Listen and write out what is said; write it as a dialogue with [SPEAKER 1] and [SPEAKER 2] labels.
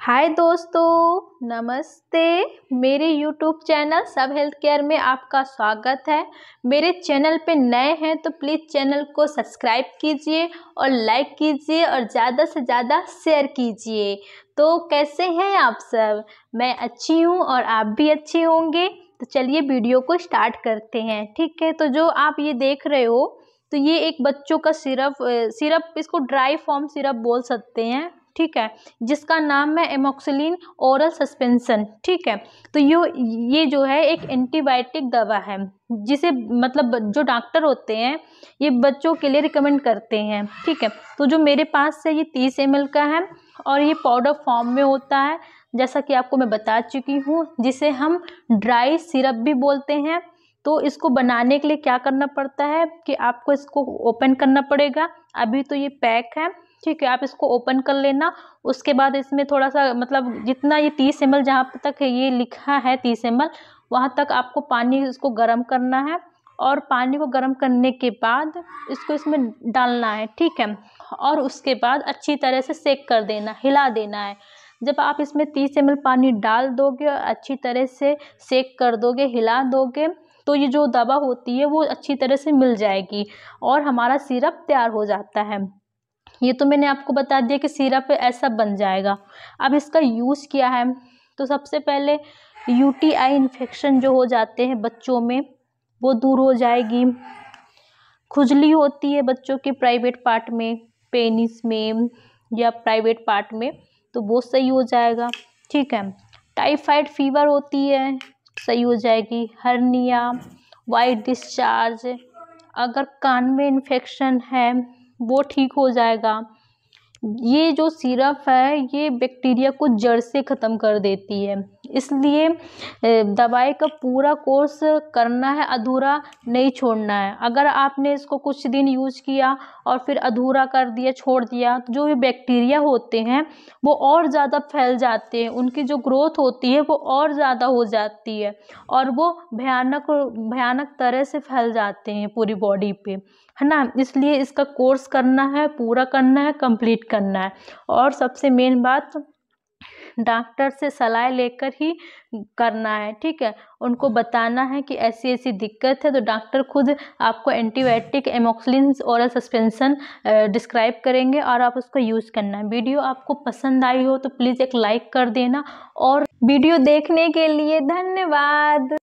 [SPEAKER 1] हाय दोस्तों नमस्ते मेरे यूट्यूब चैनल सब हेल्थ केयर में आपका स्वागत है मेरे चैनल पे नए हैं तो प्लीज़ चैनल को सब्सक्राइब कीजिए और लाइक कीजिए और ज़्यादा से ज़्यादा शेयर कीजिए तो कैसे हैं आप सब मैं अच्छी हूँ और आप भी अच्छे होंगे तो चलिए वीडियो को स्टार्ट करते हैं ठीक है तो जो आप ये देख रहे हो तो ये एक बच्चों का सिरप सिरप इसको ड्राई फॉर्म सिरप बोल सकते हैं ठीक है जिसका नाम है एमोक्सिलिन ओरल सस्पेंसन ठीक है तो यो ये जो है एक एंटीबायोटिक दवा है जिसे मतलब जो डॉक्टर होते हैं ये बच्चों के लिए रिकमेंड करते हैं ठीक है तो जो मेरे पास है ये तीस एम का है और ये पाउडर फॉर्म में होता है जैसा कि आपको मैं बता चुकी हूँ जिसे हम ड्राई सिरप भी बोलते हैं तो इसको बनाने के लिए क्या करना पड़ता है कि आपको इसको ओपन करना पड़ेगा अभी तो ये पैक है ठीक है आप इसको ओपन कर लेना उसके बाद इसमें थोड़ा सा मतलब जितना ये तीस एम एल जहाँ तक ये लिखा है तीस एम एल वहाँ तक आपको पानी इसको गर्म करना है और पानी को गर्म करने के बाद इसको इसमें डालना है ठीक है और उसके बाद अच्छी तरह से सेक कर देना हिला देना है जब आप इसमें तीस एम पानी डाल दोगे और अच्छी तरह से सेक कर दोगे हिला दोगे तो ये जो दवा होती है वो अच्छी तरह से मिल जाएगी और हमारा सिरप तैयार हो जाता है ये तो मैंने आपको बता दिया कि सिरप ऐसा बन जाएगा अब इसका यूज़ क्या है तो सबसे पहले यूटीआई इन्फेक्शन जो हो जाते हैं बच्चों में वो दूर हो जाएगी खुजली होती है बच्चों के प्राइवेट पार्ट में पेनिस में या प्राइवेट पार्ट में तो वो सही हो जाएगा ठीक है टाइफाइड फीवर होती है सही हो जाएगी हर्निया वाइट डिस्चार्ज अगर कान में इन्फेक्शन है वो ठीक हो जाएगा ये जो सिरप है ये बैक्टीरिया को जड़ से ख़त्म कर देती है इसलिए दवाई का पूरा कोर्स करना है अधूरा नहीं छोड़ना है अगर आपने इसको कुछ दिन यूज़ किया और फिर अधूरा कर दिया छोड़ दिया तो जो ये बैक्टीरिया होते हैं वो और ज़्यादा फैल जाते हैं उनकी जो ग्रोथ होती है वो और ज़्यादा हो जाती है और वो भयानक भयानक तरह से फैल जाते हैं पूरी बॉडी पे है ना इसलिए इसका कोर्स करना है पूरा करना है कंप्लीट करना है और सबसे मेन बात डॉक्टर से सलाह लेकर ही करना है ठीक है उनको हम्म। बताना है कि ऐसी ऐसी दिक्कत है तो डॉक्टर खुद आपको antibiotic amoxicillin oral suspension describe करेंगे और आप उसको यूज़ करना है वीडियो आपको पसंद आई हो तो प्लीज़ एक लाइक कर देना और वीडियो देखने के लिए धन्यवाद